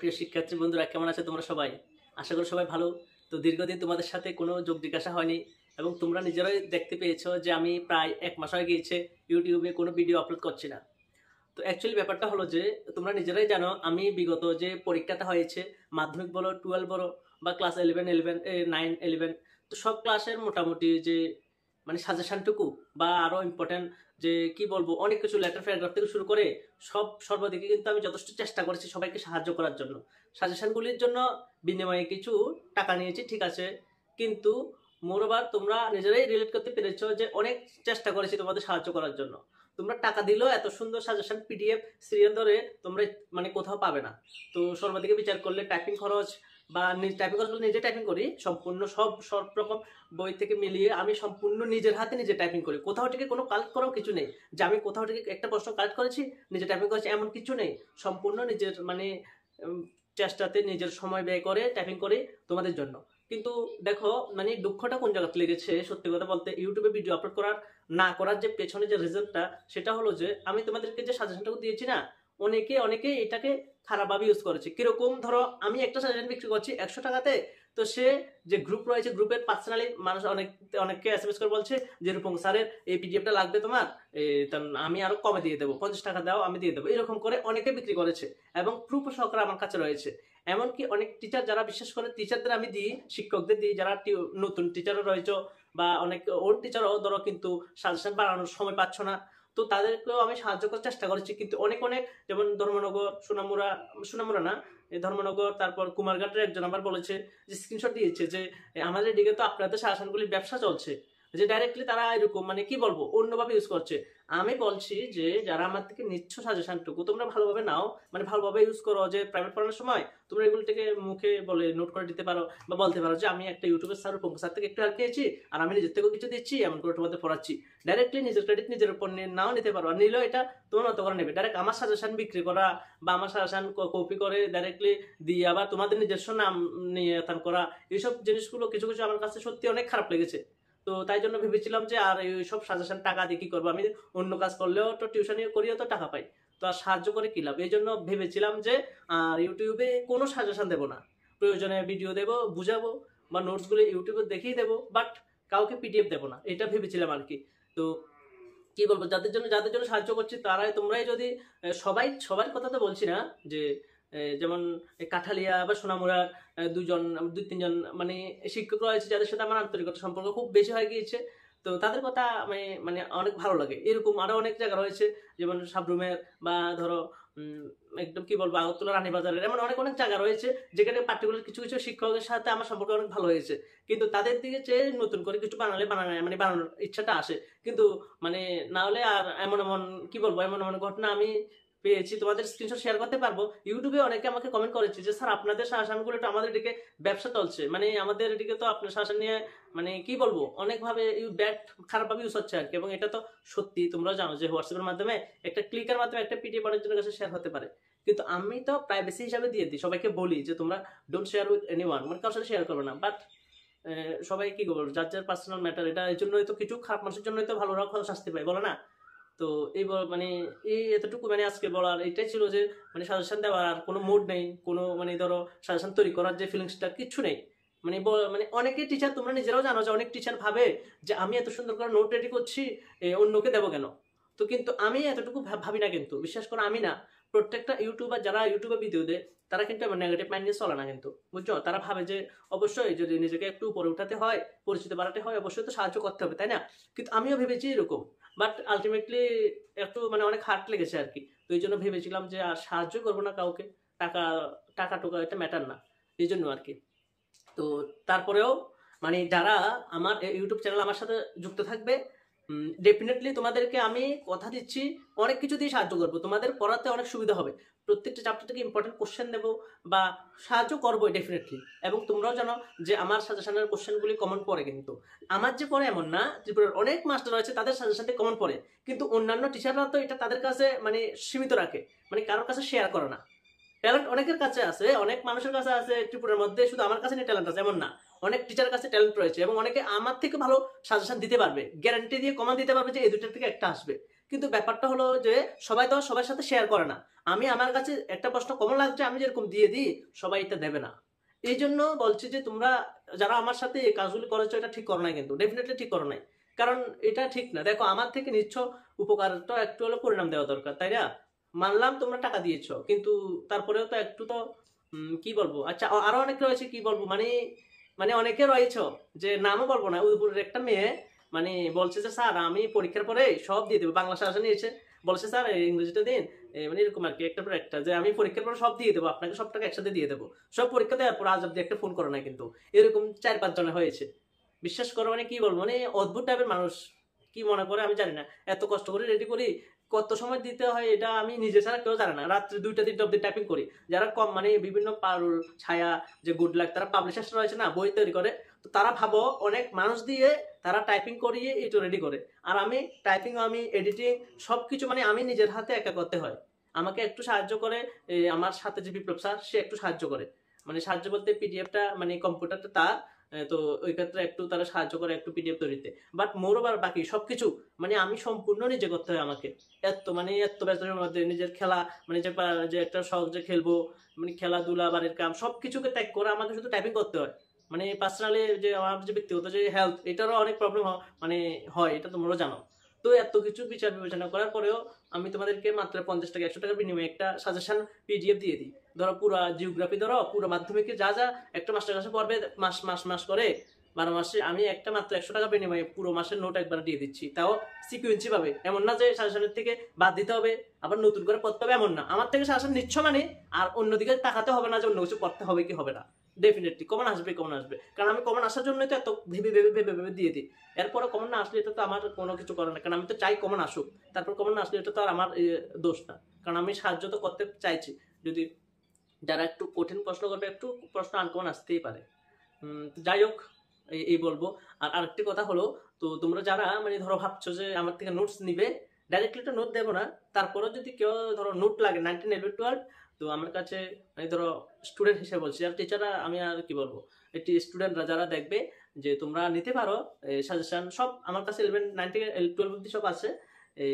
প্রিয় শিক্ষার্থী বন্ধুরা কেমন আছে তোমরা সবাই আশা করি সবাই ভালো তো দীর্ঘদিন তোমাদের সাথে কোনো যোগ জিজ্ঞাসা হয়নি এবং তোমরা নিজেরাই দেখতে পেয়েছো যে আমি প্রায় এক মাস হয়ে গিয়েছে ইউটিউবে কোনো ভিডিও আপলোড করছি না তো অ্যাকচুয়ালি ব্যাপারটা হলো যে তোমরা নিজেরাই জানো আমি বিগত যে পরীক্ষাটা হয়েছে মাধ্যমিক বলো টুয়েলভ বলো বা class eleven eleven nine eleven তো সব ক্লাসের মোটামুটি যে মানে সাজেশানটুকু বা আরও ইম্পর্ট্যান্ট যে কি বলবো অনেক কিছু লেটার প্যারাগ্রাফ থেকে শুরু করে সব সর্বদিকে কিন্তু আমি যথেষ্ট চেষ্টা করেছি সবাইকে সাহায্য করার জন্য সাজেশনগুলির জন্য বিনিময়ে কিছু টাকা নিয়েছি ঠিক আছে কিন্তু মোরবার তোমরা নিজেরাই রিলেট করতে পেরেছ যে অনেক চেষ্টা করেছি তোমাদের সাহায্য করার জন্য তোমরা টাকা দিলেও এত সুন্দর সাজেশন পিডিএফ সিরিয়াল ধরে তোমরা মানে কোথাও পাবে না তো সর্বদিকে বিচার করলে টাইপিং খরচ বা নিজ টাইপিং কলগুলো নিজে টাইপিং করি সম্পূর্ণ সব সব রকম বই থেকে মিলিয়ে আমি সম্পূর্ণ নিজের হাতে নিজে টাইপিং করি কোথাও থেকে কোনো কালেক্ট করাও কিছু নেই যে আমি কোথাও থেকে একটা প্রশ্ন কালেক্ট করেছি নিজে টাইপিং করেছি এমন কিছু নেই সম্পূর্ণ নিজের মানে চেষ্টাতে নিজের সময় ব্যয় করে টাইপিং করে তোমাদের জন্য কিন্তু দেখো মানে দুঃখটা কোন জায়গাতে লেগেছে সত্যি কথা বলতে ইউটিউবে ভিডিও আপলোড করার না করার যে পেছনে যে রেজাল্টটা সেটা হলো যে আমি তোমাদেরকে যে সাজেশনটাও দিয়েছি না অনেকে অনেকে এটাকে খারাপভাবে ইউজ করেছে কিরকম ধরো আমি একটা সাজেশন বিক্রি করছি একশো টাকাতে তো সে যে গ্রুপ রয়েছে গ্রুপের পার্সোনালি মানুষ অনেক অনেককে এস এম এস করে বলছে যে রূপম স্যারের এই পিডিএফটা লাগবে তোমার আমি আরো কমে দিয়ে দেবো পঞ্চাশ টাকা দাও আমি দিয়ে দেবো এরকম করে অনেকে বিক্রি করেছে এবং প্রুফ সহকারে আমার কাছে রয়েছে এমনকি অনেক টিচার যারা বিশেষ করে টিচারদের আমি দিই শিক্ষকদের দিই যারা নতুন টিচারও রয়েছে বা অনেক ওল্ড টিচারও ধরো কিন্তু সাজেশন বাড়ানোর সময় পাচ্ছ না তো তাদেরকেও আমি সাহায্য করার চেষ্টা করেছি কিন্তু অনেক অনেক যেমন ধর্মনগর সুনামুরা সুনামুরা না ধর্মনগর তারপর কুমারঘাটের একজন আবার বলেছে যে স্ক্রিনশট দিয়েছে যে আমাদের দিকে তো আপনাদের শাসনগুলির ব্যবসা চলছে যে ডাইরেক্টলি তারা এরকম মানে কি বলবো অন্যভাবে ইউজ করছে আমি বলছি যে যারা আমার থেকে নিচ্ছ সাজেশনটুকু তোমরা ভালোভাবে নাও মানে ভালোভাবে ইউজ করো যে প্রাইভেট পড়ানোর সময় তোমরা এগুলো থেকে মুখে বলে নোট করে দিতে পারো বা বলতে পারো যে আমি একটা ইউটিউবের স্যার পঙ্কু স্যার থেকে একটু হেল্প পেয়েছি আর আমি নিজের থেকেও কিছু দিচ্ছি এমন করে তোমাদের পড়াচ্ছি ডাইরেক্টলি নিজের ক্রেডিট নিজের উপর নাও নিতে পারো আর নিলেও এটা তোমার মতো করে নেবে ডাইরেক্ট আমার সাজেশন বিক্রি করা বা আমার সাজেশন কপি করে ডাইরেক্টলি দিয়ে আবার তোমাদের নিজস্ব নাম নিয়ে করা এইসব জিনিসগুলো কিছু কিছু আমার কাছে সত্যি অনেক খারাপ লেগেছে তো তাই জন্য ভেবেছিলাম যে আর এই সব সাজেশন টাকা দিয়ে কি করবো আমি অন্য কাজ করলেও তো টিউশনি করিও তো টাকা পাই তো আর সাহায্য করে কী লাভ এই জন্য ভেবেছিলাম যে আর ইউটিউবে কোনো সাজেশন দেবো না প্রয়োজনে ভিডিও দেবো বুঝাবো বা নোটসগুলো ইউটিউবে দেখিয়ে দেবো বাট কাউকে পিডিএফ দেবো না এটা ভেবেছিলাম আর কি তো কি বলবো যাদের জন্য যাদের জন্য সাহায্য করছি তারাই তোমরাই যদি সবাই সবার কথা তো বলছি না যে যেমন কাঁঠালিয়া বা সোনামুড়ার দুজন দুই তিনজন মানে শিক্ষক রয়েছে যাদের সাথে আমার আন্তরিকতা সম্পর্ক খুব বেশি হয়ে গিয়েছে তো তাদের কথা মানে মানে অনেক ভালো লাগে এরকম আরও অনেক জায়গা রয়েছে যেমন সাবরুমের বা ধরো একদম কি বলবো আগরতলা রানীবাজারের এমন অনেক অনেক জায়গা রয়েছে যেখানে পার্টিকুলার কিছু কিছু শিক্ষকের সাথে আমার সম্পর্ক অনেক ভালো হয়েছে কিন্তু তাদের দিকে চেয়ে নতুন করে কিছু বানালে বানানো মানে বানানোর ইচ্ছাটা আসে কিন্তু মানে না হলে আর এমন এমন কি বলবো এমন এমন ঘটনা আমি পেয়েছি তোমাদের স্ক্রিনশট শেয়ার করতে পারবো ইউটিউবে অনেকে আমাকে কমেন্ট করেছে যে স্যার আপনাদের শাসানগুলো তো আমাদের এদিকে ব্যবসা চলছে মানে আমাদের এদিকে তো আপনার শাসন নিয়ে মানে কি বলবো অনেকভাবে ব্যাট খারাপভাবে ইউজ হচ্ছে আর কি এবং এটা তো সত্যি তোমরা জানো যে হোয়াটসঅ্যাপের মাধ্যমে একটা ক্লিকের মাধ্যমে একটা পিডিএফ জন্য কাছে শেয়ার হতে পারে কিন্তু আমি তো প্রাইভেসি হিসাবে দিয়ে দিই সবাইকে বলি যে তোমরা don't share with anyone মানে কারোর সাথে শেয়ার করবে না বাট সবাই কি বলবো যার যার পার্সোনাল ম্যাটার এটা এই জন্যই তো কিছু খারাপ মানুষের জন্যই তো ভালো রকম শাস্তি পায় বলো না তো এই মানে এই এতটুকু মানে আজকে বলার এটাই ছিল যে মানে সাজেশন দেওয়ার আর কোনো মুড নেই কোনো মানে ধরো সাজেশন তৈরি করার যে ফিলিংসটা কিচ্ছু নেই মানে মানে অনেকে টিচার তোমরা নিজেরাও জানো যে অনেক টিচার ভাবে যে আমি এত সুন্দর করে নোট রেডি করছি অন্যকে দেবো কেন তো কিন্তু আমি এতটুকু ভাবি না কিন্তু বিশ্বাস করো আমি না প্রত্যেকটা ইউটিউবার যারা ইউটিউবে ভিডিও দেয় তারা কিন্তু নেগেটিভ মাইন্ড নিয়ে চলে না কিন্তু বুঝছো তারা ভাবে যে অবশ্যই যদি নিজেকে একটু উপরে উঠাতে হয় পরিচিতি বাড়াতে হয় অবশ্যই তো সাহায্য করতে হবে তাই না কিন্তু আমিও ভেবেছি এরকম বাট আলটিমেটলি একটু মানে অনেক হার্ট লেগেছে আর কি তো এই জন্য ভেবেছিলাম যে আর সাহায্য করবো না কাউকে টাকা টাকা টোকা এটা ম্যাটার না এই জন্য আর কি তো তারপরেও মানে যারা আমার ইউটিউব চ্যানেল আমার সাথে যুক্ত থাকবে ডেফিনেটলি তোমাদেরকে আমি কথা দিচ্ছি অনেক কিছু দিয়ে সাহায্য করবো তোমাদের পড়াতে অনেক সুবিধা হবে প্রত্যেকটা চ্যাপ্টার থেকে ইম্পর্টেন্ট কোশ্চেন দেব বা সাহায্য করবো ডেফিনেটলি এবং তোমরাও জানো যে আমার সাজেশনের কোশ্চেনগুলি কমন পড়ে কিন্তু আমার যে পড়ে এমন না ত্রিপুরার অনেক মাস্টার রয়েছে তাদের সাজেশনতে কমন পড়ে কিন্তু অন্যান্য টিচাররা তো এটা তাদের কাছে মানে সীমিত রাখে মানে কারোর কাছে শেয়ার করে না ট্যালেন্ট অনেকের কাছে আছে অনেক মানুষের কাছে আছে ত্রিপুরের মধ্যে শুধু আমার কাছে ট্যালেন্ট আছে এমন না অনেক টিচার কাছে ট্যালেন্ট রয়েছে এবং অনেকে আমার থেকে ভালো সাজেশন দিতে পারবে গ্যারান্টি দিয়ে কমান দিতে পারবে যে এই দুটার থেকে একটা আসবে কিন্তু ব্যাপারটা হলো যে সবাই তো সবার সাথে শেয়ার করে না আমি আমার কাছে একটা প্রশ্ন কমন লাগছে আমি যেরকম দিয়ে দিই সবাই এটা দেবে না এই জন্য বলছি যে তোমরা যারা আমার সাথে এই কাজগুলি করেছো এটা ঠিক করো না কিন্তু ডেফিনেটলি ঠিক করো নাই কারণ এটা ঠিক না দেখো আমার থেকে নিচ্ছ উপকারটা একটু হলো পরিণাম দেওয়া দরকার তাই না মানলাম তোমরা টাকা দিয়েছ কিন্তু তারপরেও তো একটু তো কি বলবো আচ্ছা আরো অনেক রয়েছে কি বলবো মানে মানে অনেকে রয়েছ যে নামও বলবো না উদয়পুরের একটা মেয়ে মানে বলছে যে স্যার আমি পরীক্ষার পরে সব দিয়ে দেবো বাংলা শাসন নিয়েছে বলছে স্যার ইংরেজিটা দিন মানে এরকম আর কি একটা পর একটা যে আমি পরীক্ষার পরে সব দিয়ে দেবো আপনাকে সব টাকা একসাথে দিয়ে দেবো সব পরীক্ষা দেওয়ার পর আজ অব্দি একটা ফোন করো না কিন্তু এরকম চার পাঁচ জনে হয়েছে বিশ্বাস করো মানে কি বলবো মানে অদ্ভুত টাইপের মানুষ কি মনে করে আমি জানি না এত কষ্ট করে রেডি করি কত সময় দিতে হয় এটা আমি নিজে ছাড়া কেউ জানে না রাত্রি দুইটা তিনটা অব্দি টাইপিং করি যারা কম মানে বিভিন্ন পারুল ছায়া যে গুড লাগ তারা পাবলিশার্স রয়েছে না বই তৈরি করে তো তারা ভাবো অনেক মানুষ দিয়ে তারা টাইপিং করিয়ে এটা রেডি করে আর আমি টাইপিং আমি এডিটিং সব কিছু মানে আমি নিজের হাতে একা করতে হয় আমাকে একটু সাহায্য করে আমার সাথে যে বিপ্লব স্যার সে একটু সাহায্য করে মানে সাহায্য বলতে পিডিএফটা মানে কম্পিউটারটা তার তো ওই ক্ষেত্রে একটু তারা সাহায্য করে একটু পিডিএফ তৈরিতে বাট মোরবার বাকি সব কিছু মানে আমি সম্পূর্ণ নিজে করতে হয় আমাকে এত মানে এত ব্যস্ততার মধ্যে নিজের খেলা মানে যে যে একটা শখ যে খেলবো মানে খেলাধুলা বাড়ির কাম সব কিছুকে ত্যাগ করে আমাকে শুধু টাইপিং করতে হয় মানে পার্সোনালি যে আমার যে ব্যক্তিগত যে হেলথ এটারও অনেক প্রবলেম মানে হয় এটা তোমরাও জানো তো এত কিছু বিচার বিবেচনা করার পরেও আমি তোমাদেরকে মাত্র পঞ্চাশ টাকা একশো টাকার বিনিময়ে একটা সাজেশন পিডিএফ দিয়ে দিই ধরো পুরো জিওগ্রাফি ধরো পুরো মাধ্যমিকে যা যা একটা মাস্টার ক্লাসে পড়বে মাস মাস মাস করে বারো মাসে আমি একটা মাত্র একশো টাকা বিনিময়ে পুরো মাসের নোট একবার দিয়ে দিচ্ছি তাও সিকুয়েন্সি পাবে এমন না যে সাড়ে থেকে বাদ দিতে হবে আবার নতুন করে পড়তে হবে এমন না আমার থেকে সাড়ে নিচ্ছ মানে আর অন্যদিকে তাকাতে হবে না যে অন্য কিছু পড়তে হবে কি হবে না ডেফিনেটলি কমন আসবে কমন আসবে কারণ আমি কমন আসার জন্যই তো এত ভেবে ভেবে ভেবে ভেবে দিয়ে দিই এরপরে কমন না আসলে এটা তো আমার কোনো কিছু করে না কারণ আমি তো চাই কমন আসুক তারপর কমন না আসলে এটা তো আর আমার দোষ না কারণ আমি সাহায্য তো করতে চাইছি যদি যারা একটু কঠিন প্রশ্ন করবে একটু প্রশ্ন আনকমন আসতেই পারে যাই হোক এই বলবো আর আরেকটি কথা হলো তো তোমরা যারা মানে ধরো ভাবছো যে আমার থেকে নোটস নিবে ডাইরেক্টলি তো নোট দেবো না তারপরে যদি কেউ ধরো নোট লাগে নাইনটিন এলেভেন টুয়েলভ তো আমার কাছে আমি মানে ধরো স্টুডেন্ট হিসেবে বলছি আর টিচাররা আমি আর কি বলবো একটি স্টুডেন্টরা যারা দেখবে যে তোমরা নিতে পারো সাজেশন সব আমার কাছে ইলেভেন নাইনটিন টুয়েলভ অব্দি সব আছে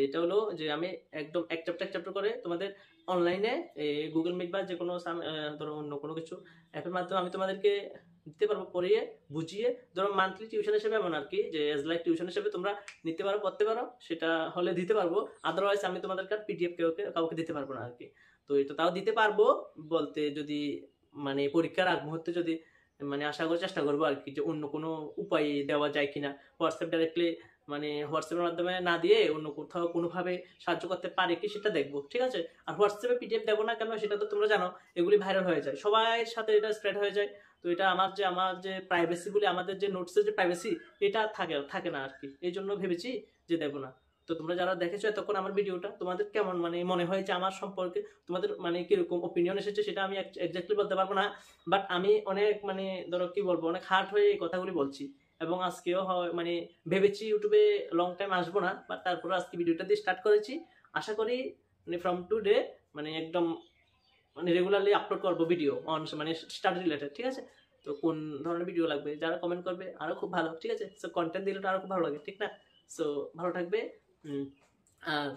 এটা হলো যে আমি একদম এক চ্যাপ্টার এক চ্যাপ্টার করে তোমাদের অনলাইনে গুগল মিট বা যে কোনো ধরো অন্য কোনো কিছু অ্যাপের মাধ্যমে আমি তোমাদেরকে দিতে পারবো পড়িয়ে বুঝিয়ে ধরো মান্থলি টিউশন হিসেবে এমন আর কি যে এজ লাইক টিউশন হিসেবে তোমরা নিতে পারো পড়তে পারো সেটা হলে দিতে পারবো আদারওয়াইজ আমি তোমাদেরকে আর পিডিএফ কাউকে কাউকে দিতে পারবো না আর কি তো এটা তাও দিতে পারবো বলতে যদি মানে পরীক্ষার আগ মুহূর্তে যদি মানে আশা করার চেষ্টা করবো আর কি যে অন্য কোনো উপায় দেওয়া যায় কিনা হোয়াটসঅ্যাপ ডাইরেক্টলি মানে হোয়াটসঅ্যাপের মাধ্যমে না দিয়ে অন্য কোথাও কোনোভাবে সাহায্য করতে পারে কি সেটা দেখবো ঠিক আছে আর হোয়াটসঅ্যাপে পিডিএফ দেবো না কেন সেটা তো তোমরা জানো এগুলি ভাইরাল হয়ে যায় সবাই সাথে এটা স্প্রেড হয়ে যায় তো এটা আমার যে আমার যে প্রাইভেসিগুলি আমাদের যে নোটসের যে প্রাইভেসি এটা থাকে থাকে না আর কি এই জন্য ভেবেছি যে দেবো না তো তোমরা যারা দেখেছো এতক্ষণ আমার ভিডিওটা তোমাদের কেমন মানে মনে হয়েছে আমার সম্পর্কে তোমাদের মানে কিরকম ওপিনিয়ন এসেছে সেটা আমি একজাক্টলি বলতে পারবো না বাট আমি অনেক মানে ধরো কি বলবো অনেক হার্ট হয়ে এই কথাগুলি বলছি এবং আজকেও মানে ভেবেছি ইউটিউবে লং টাইম আসবো না বা তারপরে আজকে ভিডিওটা দিয়ে স্টার্ট করেছি আশা করি মানে ফ্রম টু ডে মানে একদম মানে রেগুলারলি আপলোড করবো ভিডিও অন মানে স্টার্ট রিলেটেড ঠিক আছে তো কোন ধরনের ভিডিও লাগবে যারা কমেন্ট করবে আরও খুব ভালো ঠিক আছে সো কন্টেন্ট দিলে আরও খুব ভালো লাগে ঠিক না সো ভালো থাকবে আর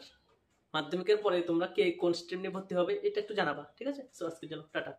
মাধ্যমিকের পরে তোমরা কে কোন স্ট্রিম নিয়ে ভর্তি হবে এটা একটু জানাবা ঠিক আছে সো আজকের জন্য টাটা